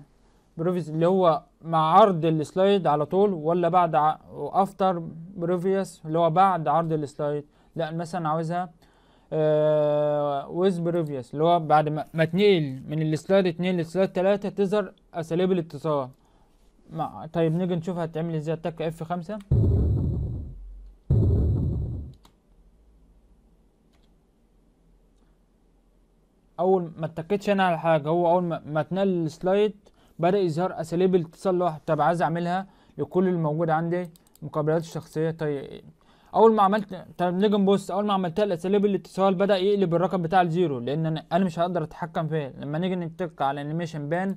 Speaker 1: بروفيس اللي هو مع عرض السلايد على طول ولا بعد افتر بريفيوس اللي هو بعد عرض السلايد لا مثلا عاوزها وذ آه، بريفيوس اللي هو بعد ما, تنقل من السلايد 2 لسلايد 3 تظهر اساليب الاتصال مع طيب نيجي نشوف هتعمل ازاي التكة اف خمسة اول ما اتكتش انا على حاجه هو اول ما, ما اتنقل السلايد بدا يظهر اساليب الاتصال لوحده طب عايز اعملها لكل الموجود عندي مقابلات الشخصيه طيب اول ما عملت طب نيجي نبص اول ما عملتها الاساليب الاتصال بدا يقلب الرقم بتاع الزيرو لان انا مش هقدر اتحكم فيه لما نيجي نتك على انيميشن بان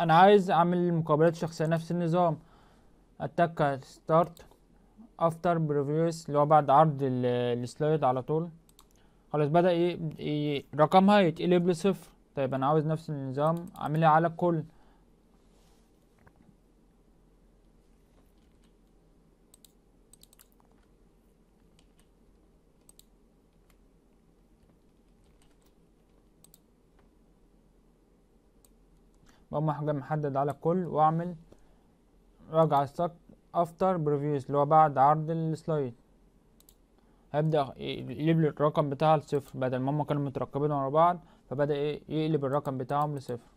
Speaker 1: انا عايز اعمل مقابلات شخصيه نفس النظام اتاك ستارت افتر بريفيوس اللي هو بعد عرض السلايد على طول خلاص بدا ايه رقمها يتقلب لصفر طيب انا عاوز نفس النظام اعملها على الكل بقوم جاي محدد على كل واعمل راجع الساق افتر بريفيوس اللي هو بعد عرض السلايد هيبدأ يقلب الرقم بتاعها لصفر بدل ما هما كانوا متركبين ورا بعض فبدأ ايه، يقلب الرقم بتاعهم لصفر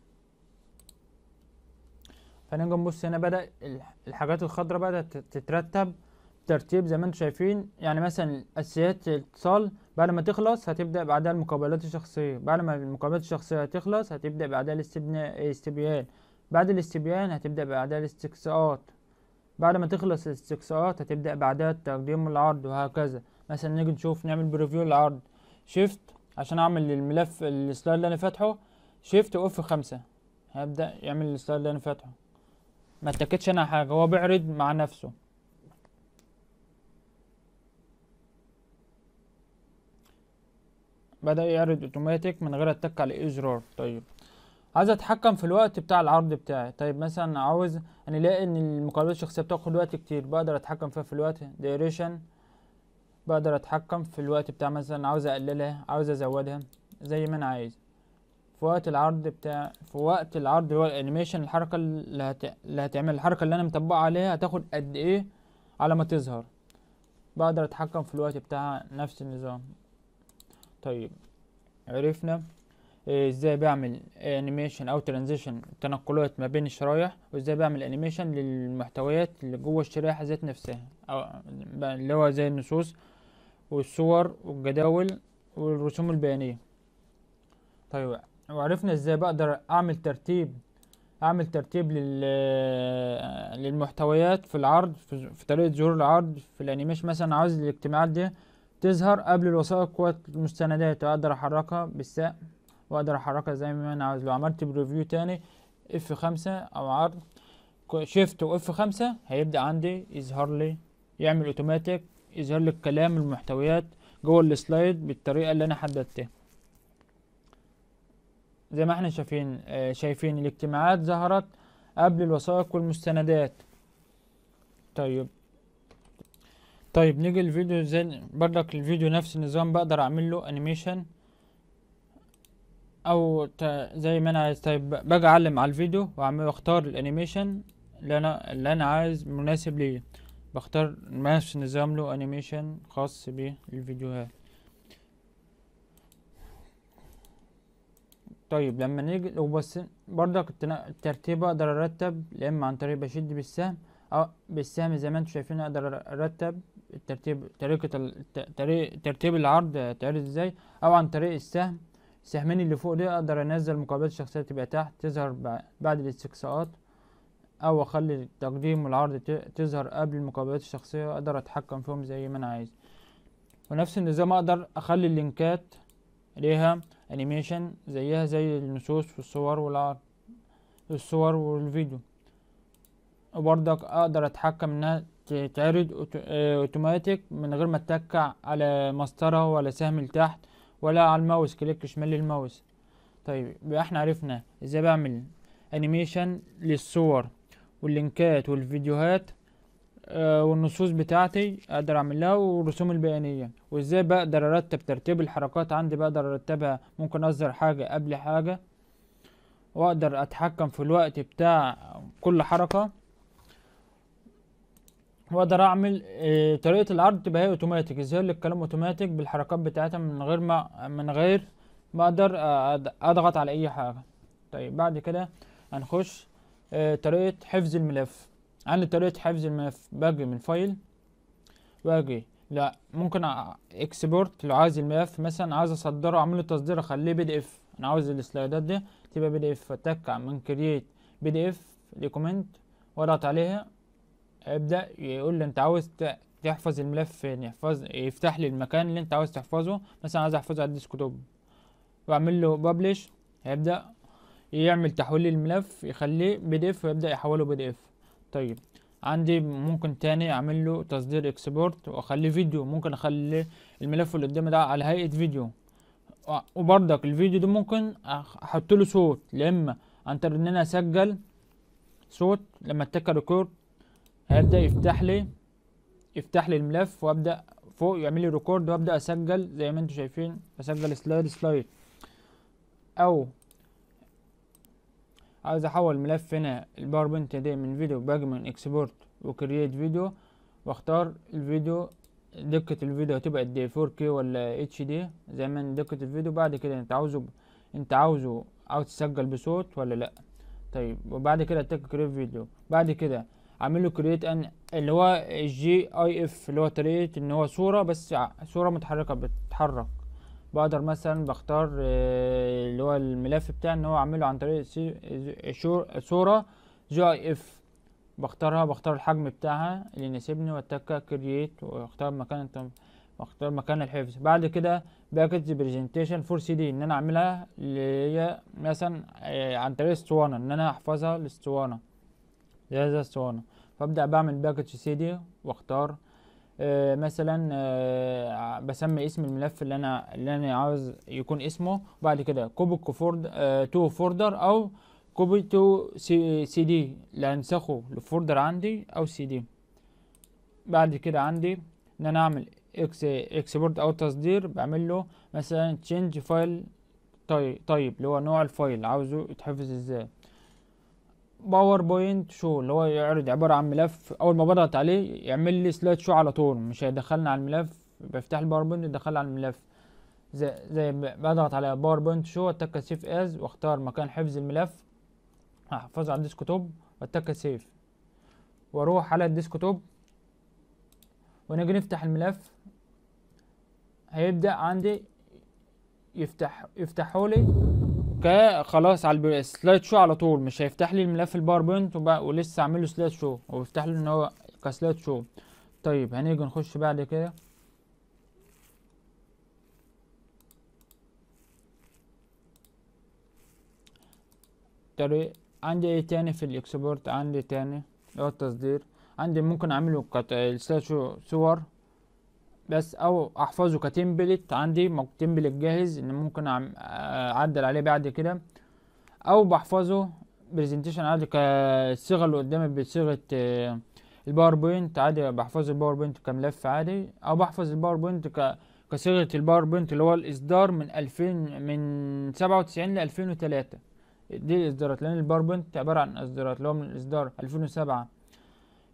Speaker 1: فنيجي نبص هنا بدأ الحاجات الخضراء بدأت تترتب ترتيب زي ما انتم شايفين يعني مثلا اساسيات الاتصال بعد ما تخلص هتبدا بعدها المقابلات الشخصيه بعد ما المقابلات الشخصيه هتخلص هتبدا بعدها الاستبيان بعد الاستبيان هتبدا بعدها الاستقصاءات بعد ما تخلص الاستقصاءات هتبدا بعدها تقديم العرض وهكذا مثلا نيجي نشوف نعمل بريفيو للعرض شيفت عشان اعمل الملف السلايد اللي انا فاتحه شيفت اوف خمسة هبدا يعمل السلايد اللي انا فاتحه ما اتكتش انا حاجه هو بيعرض مع نفسه بدأ يعرض اوتوماتيك من غير اتك على اي زرار طيب عايز اتحكم في الوقت بتاع العرض بتاعي طيب مثلا عاوز انا الاقي ان المقابلات الشخصيه بتاخد وقت كتير بقدر اتحكم فيها في الوقت دايريشن بقدر اتحكم في الوقت بتاع مثلا عاوز اقللها عاوز ازودها زي ما انا عايز في وقت العرض بتاع في وقت العرض اللي هو الانيميشن الحركه اللي, هت... اللي هتعمل الحركه اللي انا مطبقها عليها هتاخد قد ايه على ما تظهر بقدر اتحكم في الوقت بتاعها نفس النظام طيب عرفنا آه، ازاي بعمل انيميشن او ترانزيشن تنقلات ما بين الشرايح وازاي بعمل انيميشن للمحتويات اللي جوه الشريحه ذات نفسها او اللي هو زي النصوص والصور والجداول والرسوم البيانيه طيب وعرفنا ازاي بقدر اعمل ترتيب اعمل ترتيب لل للمحتويات في العرض في طريقه ظهور العرض في الانيميشن مثلا عاوز الاجتماعات دي تظهر قبل الوثائق قوة المستندات واقدر احركها بالساق واقدر احركها زي ما انا عاوز لو عملت بريفيو تاني اف خمسة او عرض شيفت واف خمسة هيبدأ عندي يظهر لي يعمل اوتوماتيك يظهر لي الكلام المحتويات جوه السلايد بالطريقة اللي انا حددتها زي ما احنا شايفين آه، شايفين الاجتماعات ظهرت قبل الوثائق والمستندات طيب طيب نيجي الفيديو زي بردك الفيديو نفس النظام بقدر اعمل له انيميشن او زي ما انا عايز طيب باجي اعلم على الفيديو واعمل اختار الانيميشن اللي انا اللي انا عايز مناسب ليا بختار نفس النظام له انيميشن خاص بالفيديوهات طيب لما نيجي وبس بردك برضك الترتيب اقدر ارتب يا اما عن طريق بشد بالسهم بالسهم زي ما انتم شايفين اقدر ارتب الترتيب طريقة طريق ترتيب العرض تعرض ازاي او عن طريق السهم السهمين اللي فوق دي اقدر انزل مقابلات الشخصية تبقى تحت تظهر بعد الاستقصاءات او اخلي التقديم والعرض تظهر قبل المقابلات الشخصية اقدر اتحكم فيهم زي ما انا عايز ونفس النظام اقدر اخلي اللينكات ليها انيميشن زيها زي النصوص والصور والعرض الصور والفيديو وبرضك اقدر اتحكم انها تتعرض اوتوماتيك من غير ما اتكع على مسطرة ولا سهم لتحت ولا على الماوس كليك شمال للماوس طيب يبقى احنا عرفنا ازاي بعمل انيميشن للصور واللينكات والفيديوهات آه، والنصوص بتاعتي اقدر اعملها والرسوم البيانيه وازاي بقدر ارتب ترتيب الحركات عندي بقدر ارتبها ممكن اصدر حاجه قبل حاجه واقدر اتحكم في الوقت بتاع كل حركه واقدر اعمل آه، طريقه العرض تبقى هي اوتوماتيك يظهر لي الكلام اوتوماتيك بالحركات بتاعتها من غير ما من غير ما اقدر اضغط على اي حاجه طيب بعد كده هنخش آه، طريقه حفظ الملف عندي طريقه حفظ الملف باجي من فايل واجي لا ممكن اكسبورت لو عايز الملف مثلا عايز اصدره اعمله تصدير اخليه بي دي اف انا عاوز السلايدات دي تبقى بي دي اف فتك من كرييت بي دي اف دوكيمنت واضغط عليها ابدا يقول لي انت عاوز تحفظ الملف فين يعني يحفظ يفتح لي المكان اللي انت عاوز تحفظه مثلا عايز احفظه على الديسكتوب واعمل له بابليش هيبدا يعمل تحويل للملف يخليه بي دي اف ويبدا يحوله بي دي اف طيب عندي ممكن تاني اعمل له تصدير اكسبورت واخليه فيديو ممكن اخلي الملف اللي قدامي ده على هيئه فيديو وبرضك الفيديو ده ممكن احط له صوت يا اما عن ان انا اسجل صوت لما اتك ريكورد هبدا يفتح لي يفتح لي الملف وابدا فوق يعمل لي ريكورد وابدا اسجل زي ما انتم شايفين اسجل سلايد سلايد او عايز احول ملف هنا الباوربوينت ده من فيديو باجمن اكسبورت وكرييت فيديو واختار الفيديو دقة الفيديو هتبقى قد ايه 4K ولا اتش دي زي ما دقة الفيديو بعد كده انت عاوزه ب... انت عاوزه عاوز تسجل بصوت ولا لا طيب وبعد كده تك كريت فيديو بعد كده عامل له كرييت ان اللي هو الجي اي اف اللي هو تريت ان هو صوره بس صوره متحركه بتتحرك بقدر مثلا بختار آه، اللي هو الملف بتاعي ان هو اعمله عن طريق صوره جي اي اف بختارها بختار الحجم بتاعها اللي يناسبني واتك كرييت واختار مكان اختار مكان الحفظ بعد كده باكج برزنتيشن فور سي دي ان انا اعملها اللي هي مثلا آه، عن طريق اسطوانه ان انا احفظها الاسطوانه جاهزة اسطوانة فابدأ بعمل باكج سي دي واختار آه مثلا آه بسمي اسم الملف اللي انا اللي انا عاوز يكون اسمه بعد كده كوبي كفورد آه تو فولدر او كوبي تو سي, سي دي لانسخه لفوردر لفولدر عندي او سي دي بعد كده عندي ان انا اعمل اكس اكسبورت او تصدير بعمل له مثلا تشينج فايل طيب, طيب اللي هو نوع الفايل عاوزه يتحفظ ازاي باور بوينت شو اللي هو يعرض عباره عن ملف اول ما بضغط عليه يعمل لي سلايد شو على طول مش هيدخلني على الملف بفتح الباور بوينت يدخلني على الملف زي, زي بضغط على باور بوينت شو اتك سيف از واختار مكان حفظ الملف هحفظه على الديسك توب واتك سيف واروح على الديسك توب ونجي نفتح الملف هيبدا عندي يفتح يفتحه لي اوكي خلاص على السلايد شو على طول مش هيفتح لي الملف الباوربوينت ولسه اعمل له سلايد شو ويفتح له ان هو كسلايد شو طيب هنيجي نخش بعد كده طريق عندي ايه تاني في الاكسبورت عندي تاني اللي هو التصدير عندي ممكن اعمله كت... سلايد شو صور بس او احفظه كتمبلت عندي تمبلت جاهز ان ممكن آه، اعدل عليه بعد كده او بحفظه برزنتيشن عادي كصيغه اللي قدامي بصيغه آه، الباوربوينت عادي بحفظ الباوربوينت كملف عادي او بحفظ الباوربوينت كصيغه الباوربوينت اللي هو الاصدار من 2000 من 97 ل 2003 دي الاصدارات لان الباوربوينت عباره عن اصدارات اللي هو من الاصدار 2007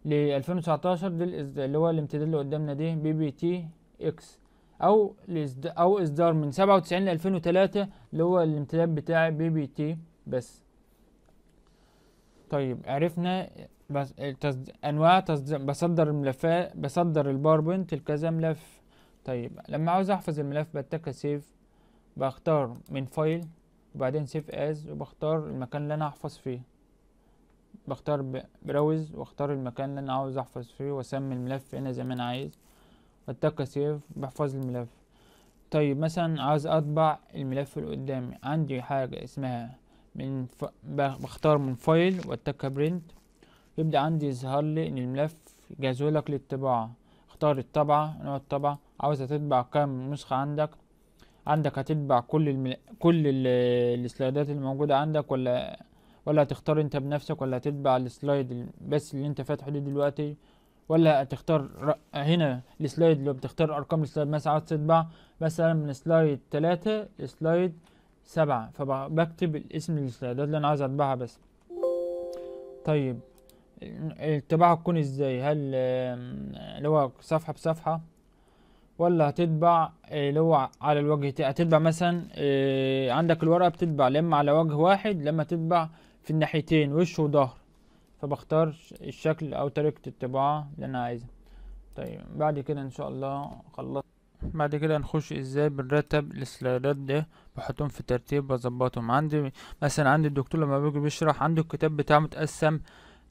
Speaker 1: ل 2019 دي اللي هو الامتداد اللي قدامنا ده بي بي تي اكس او او اصدار من 97 ل 2003 اللي هو الامتداد بتاع بي بي تي بس طيب عرفنا بس تصد... انواع تصدير بصدر الملفات بصدر الباوربوينت لكذا ملف طيب لما عاوز احفظ الملف بتك سيف بختار من فايل وبعدين سيف از وبختار المكان اللي انا هحفظ فيه بختار براوز واختار المكان اللي انا عاوز احفظ فيه واسمي الملف هنا زي ما انا عايز والتكة سيف بحفظ الملف طيب مثلا عاوز اطبع الملف اللي قدامي عندي حاجة اسمها من ف... بختار من فايل والتكة برنت يبدأ عندي يظهر لي ان الملف جاهزولك للطباعة اختار الطبعة نوع الطبعة عاوز هتطبع كام نسخة عندك عندك هتطبع كل المل... كل السلايدات اللي موجودة عندك ولا ولا هتختار انت بنفسك ولا هتتبع السلايد بس اللي انت فاتحه دي دلوقتي ولا هتختار هنا السلايد لو بتختار ارقام السلايد مثلا عاوز تتبع مثلا من سلايد 3 لسلايد 7 فبكتب اسم السلايدات اللي انا عاوز اتبعها بس طيب الطباعة تكون ازاي هل اللي هو صفحة بصفحة ولا هتتبع اللي هو على الوجه هتتبع مثلا آه، عندك الورقة بتتبع لما على وجه واحد لما تتبع في الناحيتين وش وظهر فبختار الشكل او طريقة الطباعة اللي انا عايزها طيب بعد كده ان شاء الله خلصت بعد كده نخش ازاي بنرتب السلايدات ده بحطهم في ترتيب بظبطهم عندي مثلا عندي الدكتور لما بيجي بيشرح عنده الكتاب بتاعه متقسم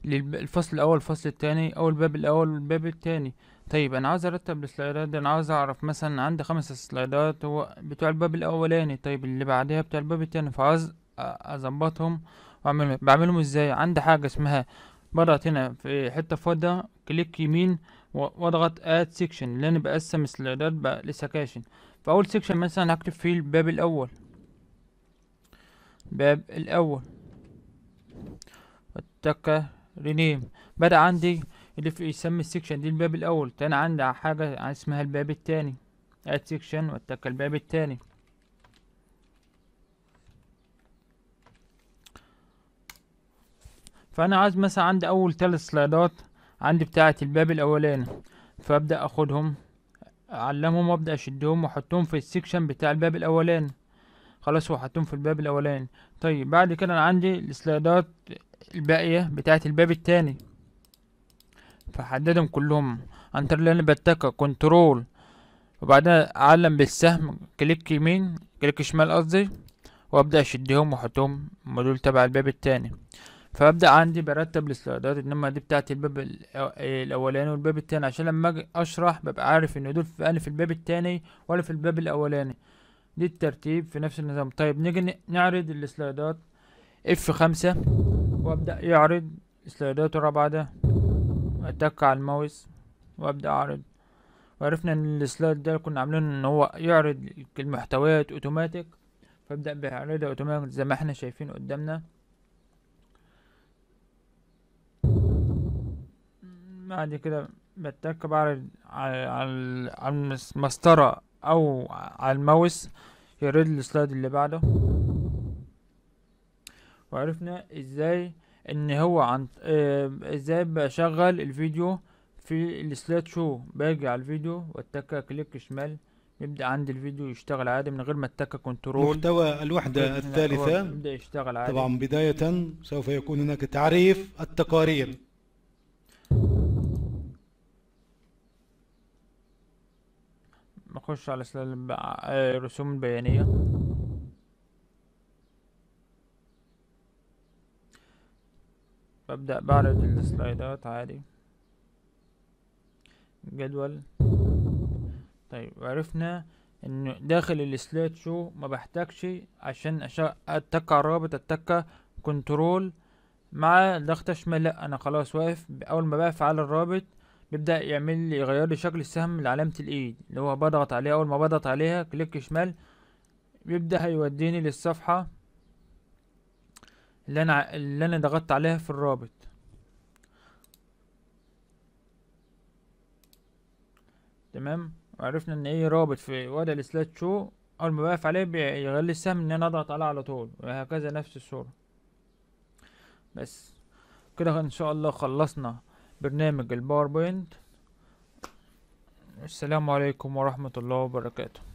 Speaker 1: للفصل الاول الفصل التاني او الباب الاول والباب التاني طيب انا عاوز ارتب السلايدات انا عاوز اعرف مثلا عندي خمس سلايدات هو بتوع الباب الاولاني طيب اللي بعدها بتوع الباب التاني فعاوز اظبطهم واعملهم بعملهم ازاي عندي حاجه اسمها بضغط هنا في حته فاضيه كليك يمين واضغط اد سيكشن لان بقسم السلايدات لسكاشن فاول سيكشن مثلا هكتب فيه الباب الاول باب الاول واتكا رينيم بدأ عندي اللي في يسمي السيكشن دي الباب الاول تاني عندي حاجة اسمها الباب التاني اد سيكشن واتكا الباب التاني فانا عايز مثلا عندي اول ثلاث سلايدات عندي بتاعة الباب الاولاني فابدأ اخدهم اعلمهم وابدأ اشدهم واحطهم في السكشن بتاع الباب الاولاني خلاص وحطهم في الباب الاولاني طيب بعد كده انا عندي السلايدات الباقية بتاعة الباب التاني فحددهم كلهم انترلاين بتاكا كنترول وبعدها اعلم بالسهم كليك يمين كليك شمال قصدي وابدأ اشدهم واحطهم مدول تبع الباب التاني فابدا عندي برتب السلايدات انما دي بتاعت الباب الاولاني والباب التاني عشان لما اجي اشرح ببقى عارف ان دول في في الباب التاني ولا في الباب الاولاني دي الترتيب في نفس النظام طيب نيجي نعرض السلايدات اف خمسة وابدا يعرض السلايدات الرابعه ده اتك على الماوس وابدا اعرض وعرفنا ان السلايد ده كنا عاملينه ان هو يعرض المحتويات اوتوماتيك فابدا بيعرضها اوتوماتيك زي ما احنا شايفين قدامنا بعد كده بتركب على على المسطرة او على الماوس يريد السلايد اللي بعده وعرفنا ازاي ان هو عن آه، ازاي بشغل الفيديو في السلايد شو باجي على الفيديو واتك كليك شمال يبدا عندي الفيديو يشتغل عادي من غير ما اتك كنترول محتوى الوحده الثالثه يبدا يشتغل عادي طبعا بدايه سوف يكون هناك تعريف التقارير نخش على سلالم بقى... الرسوم آه، البيانية ببدأ بعرض السلايدات عادي جدول طيب عرفنا ان داخل السلايد شو ما بحتاجش عشان اتك على الرابط اتك كنترول مع ضغطة شمال لأ انا خلاص واقف اول ما بقف على الرابط بيبدأ يعمل لي يغير لي شكل السهم لعلامة الايد اللي هو بضغط عليها اول ما بضغط عليها كليك شمال بيبدأ هيوديني للصفحة اللي انا اللي انا ضغطت عليها في الرابط تمام وعرفنا ان ايه رابط في وضع السلايد شو اول ما بقف عليه بيغير لي السهم ان انا اضغط عليه على طول وهكذا نفس الصورة بس كده ان شاء الله خلصنا برنامج الباوربوينت السلام عليكم ورحمة الله وبركاته